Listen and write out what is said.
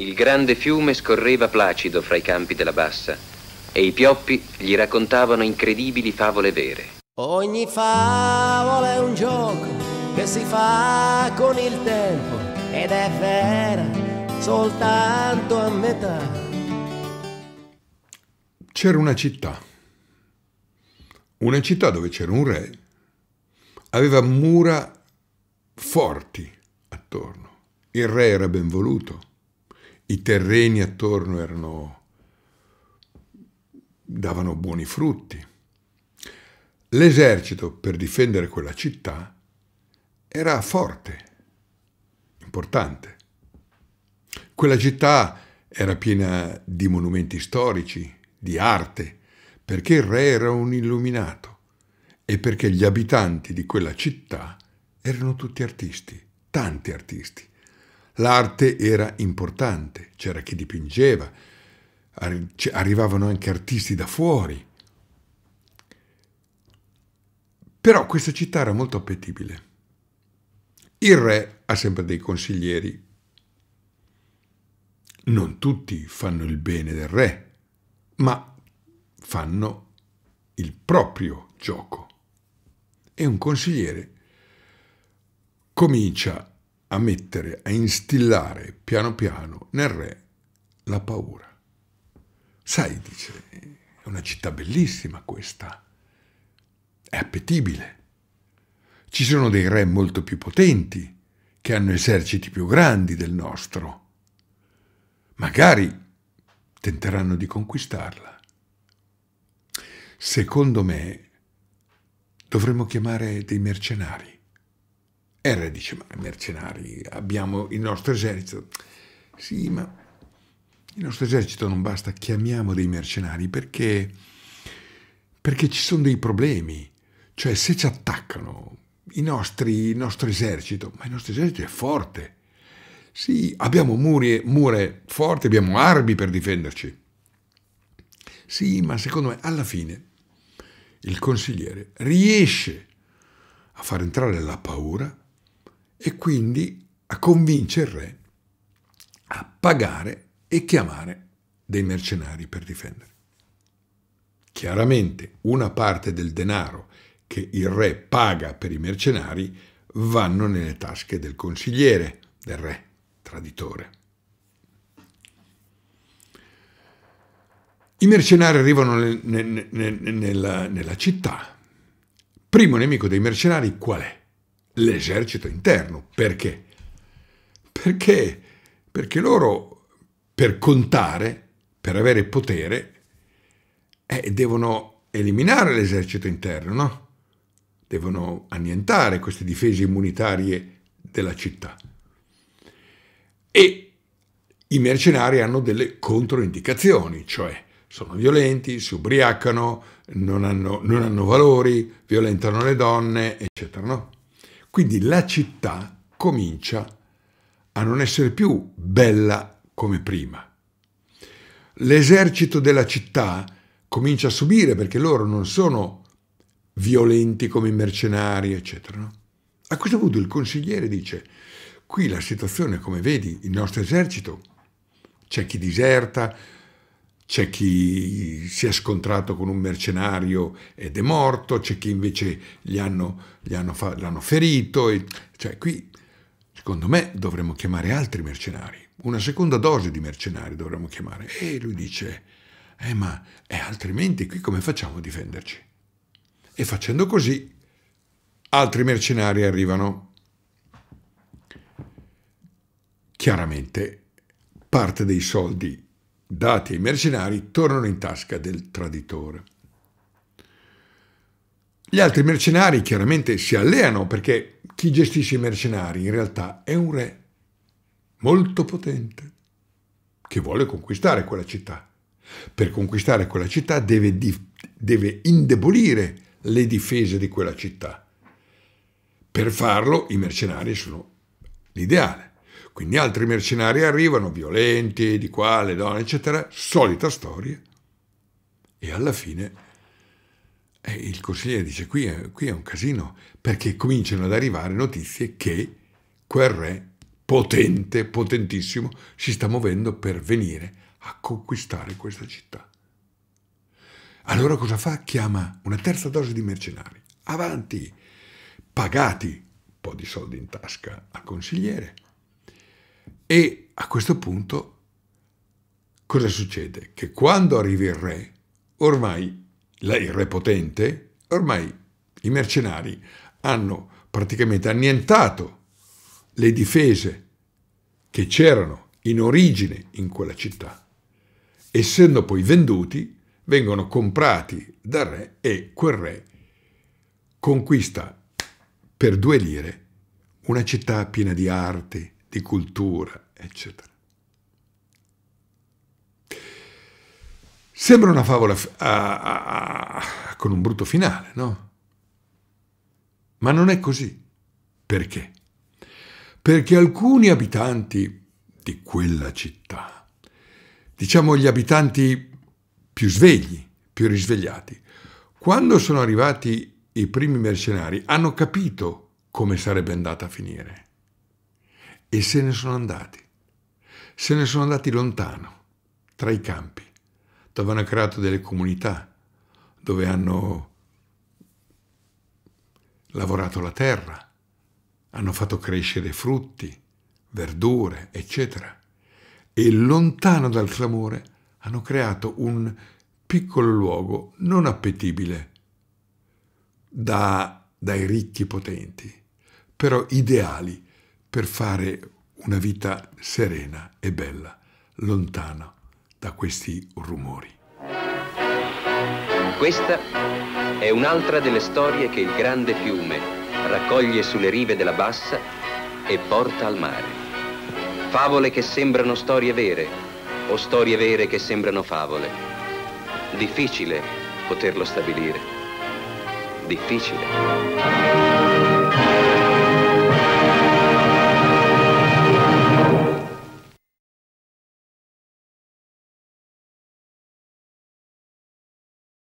Il grande fiume scorreva placido fra i campi della bassa e i pioppi gli raccontavano incredibili favole vere. Ogni favola è un gioco che si fa con il tempo ed è vera soltanto a metà. C'era una città, una città dove c'era un re, aveva mura forti attorno. Il re era benvoluto i terreni attorno erano, davano buoni frutti. L'esercito per difendere quella città era forte, importante. Quella città era piena di monumenti storici, di arte, perché il re era un illuminato e perché gli abitanti di quella città erano tutti artisti, tanti artisti. L'arte era importante, c'era chi dipingeva, arrivavano anche artisti da fuori. Però questa città era molto appetibile. Il re ha sempre dei consiglieri. Non tutti fanno il bene del re, ma fanno il proprio gioco. E un consigliere comincia a mettere, a instillare piano piano nel re la paura. Sai, dice, è una città bellissima questa, è appetibile. Ci sono dei re molto più potenti, che hanno eserciti più grandi del nostro. Magari tenteranno di conquistarla. Secondo me dovremmo chiamare dei mercenari e il re dice, ma mercenari, abbiamo il nostro esercito. Sì, ma il nostro esercito non basta, chiamiamo dei mercenari perché, perché ci sono dei problemi. Cioè, se ci attaccano nostri, il nostro esercito, ma il nostro esercito è forte. Sì, abbiamo muri, mure forti, abbiamo armi per difenderci. Sì, ma secondo me alla fine il consigliere riesce a far entrare la paura e quindi a convincere il re a pagare e chiamare dei mercenari per difendere. Chiaramente una parte del denaro che il re paga per i mercenari vanno nelle tasche del consigliere del re, traditore. I mercenari arrivano nel, nel, nel, nella, nella città. Primo nemico dei mercenari qual è? l'esercito interno. Perché? Perché? Perché loro per contare, per avere potere, eh, devono eliminare l'esercito interno, no? Devono annientare queste difese immunitarie della città. E i mercenari hanno delle controindicazioni, cioè sono violenti, si ubriacano, non hanno, non hanno valori, violentano le donne, eccetera, no? Quindi la città comincia a non essere più bella come prima. L'esercito della città comincia a subire perché loro non sono violenti come i mercenari, eccetera. No? A questo punto il consigliere dice, qui la situazione, come vedi, il nostro esercito, c'è chi diserta, c'è chi si è scontrato con un mercenario ed è morto, c'è chi invece l'hanno ferito. E, cioè, qui, secondo me, dovremmo chiamare altri mercenari, una seconda dose di mercenari dovremmo chiamare. E lui dice, eh, ma eh, altrimenti qui come facciamo a difenderci? E facendo così, altri mercenari arrivano. Chiaramente, parte dei soldi dati ai mercenari, tornano in tasca del traditore. Gli altri mercenari chiaramente si alleano perché chi gestisce i mercenari in realtà è un re molto potente che vuole conquistare quella città. Per conquistare quella città deve, deve indebolire le difese di quella città. Per farlo i mercenari sono l'ideale. Quindi altri mercenari arrivano, violenti, di qua, le donne, eccetera, solita storia. E alla fine eh, il consigliere dice qui è, qui è un casino, perché cominciano ad arrivare notizie che quel re potente, potentissimo, si sta muovendo per venire a conquistare questa città. Allora cosa fa? Chiama una terza dose di mercenari. Avanti, pagati, un po' di soldi in tasca al consigliere, e a questo punto cosa succede? Che quando arriva il re, ormai il re potente, ormai i mercenari hanno praticamente annientato le difese che c'erano in origine in quella città. Essendo poi venduti, vengono comprati dal re e quel re conquista per due lire una città piena di arte, di cultura, eccetera. Sembra una favola a, a, a, con un brutto finale, no? Ma non è così. Perché? Perché alcuni abitanti di quella città, diciamo gli abitanti più svegli, più risvegliati, quando sono arrivati i primi mercenari, hanno capito come sarebbe andata a finire e se ne sono andati. Se ne sono andati lontano, tra i campi, dove hanno creato delle comunità, dove hanno lavorato la terra, hanno fatto crescere frutti, verdure, eccetera. E lontano dal clamore hanno creato un piccolo luogo non appetibile da, dai ricchi potenti, però ideali per fare una vita serena e bella, lontana da questi rumori. Questa è un'altra delle storie che il grande fiume raccoglie sulle rive della bassa e porta al mare. Favole che sembrano storie vere o storie vere che sembrano favole. Difficile poterlo stabilire. Difficile.